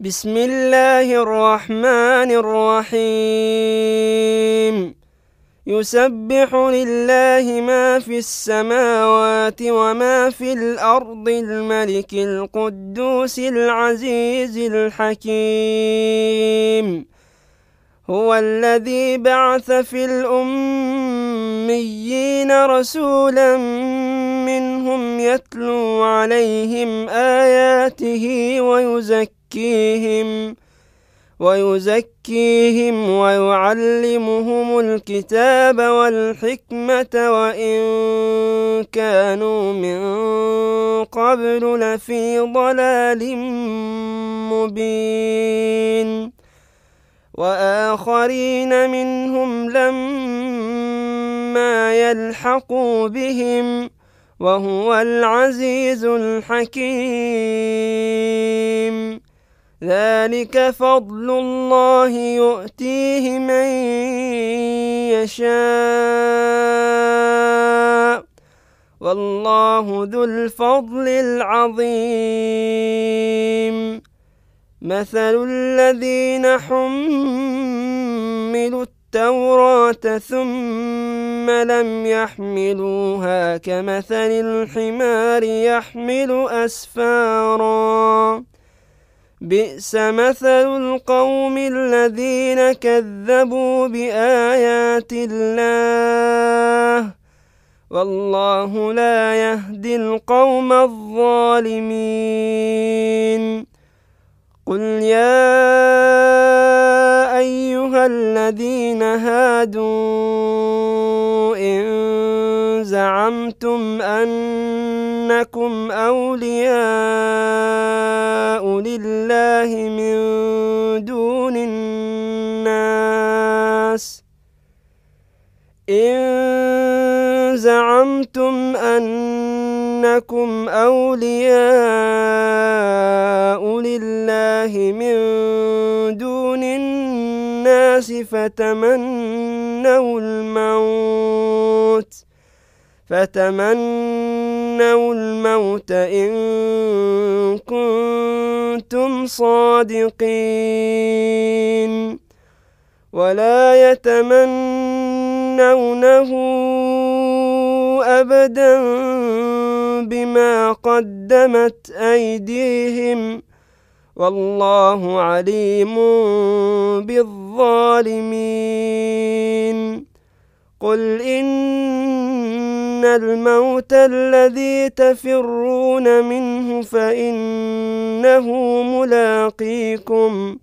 بسم الله الرحمن الرحيم يسبح لله ما في السماوات وما في الأرض الملك القدوس العزيز الحكيم هو الذي بعث في الأميين رسولا منهم يتلو عليهم آياته ويزكي ويزكيهم ويزكيهم ويعلمهم الكتاب والحكمة وإن كانوا من قبل لفي ضلال مبين وآخرين منهم لما يلحقوا بهم وهو العزيز الحكيم ذلك فضل الله يؤتيه من يشاء والله ذو الفضل العظيم مثل الذين حملوا التوراة ثم لم يحملوها كمثل الحمار يحمل أسفاراً بئس مثل القوم الذين كذبوا بآيات الله والله لا يهدي القوم الظالمين قل يا أيها الذين هادوا إن زعمتم أنكم أولياء لله الله من دون الناس إن زعمتم أنكم أولياء لله من دون الناس فتمنوا الموت فتمنوا تمنوا الموت إن كنتم صادقين ولا يتمنونه أبدا بما قدمت أيديهم والله عليم بالظالمين قل إن الموت الذي تفرون منه فإنه ملاقيكم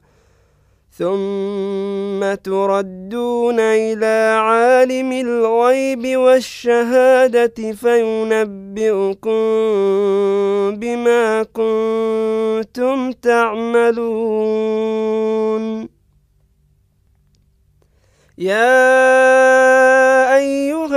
ثم تردون إلى عالم الغيب والشهادة فينبئكم بما كنتم تعملون يا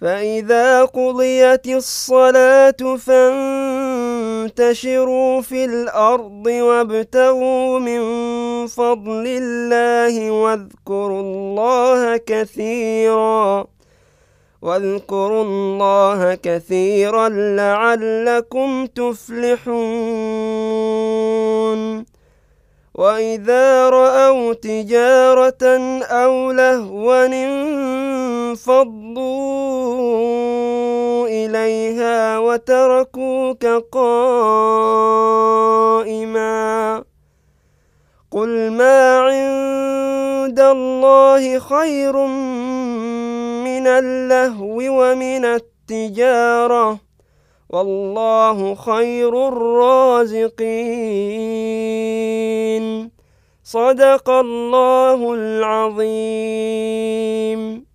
فإذا قضيت الصلاة فانتشروا في الأرض وابتغوا من فضل الله واذكروا الله كثيرا واذكروا الله كثيرا لعلكم تفلحون وإذا رأوا تجارة أو لهوا انفضوا إليها وتركوك قائما قل ما عند الله خير من اللهو ومن التجارة والله خير الرازقين صدق الله العظيم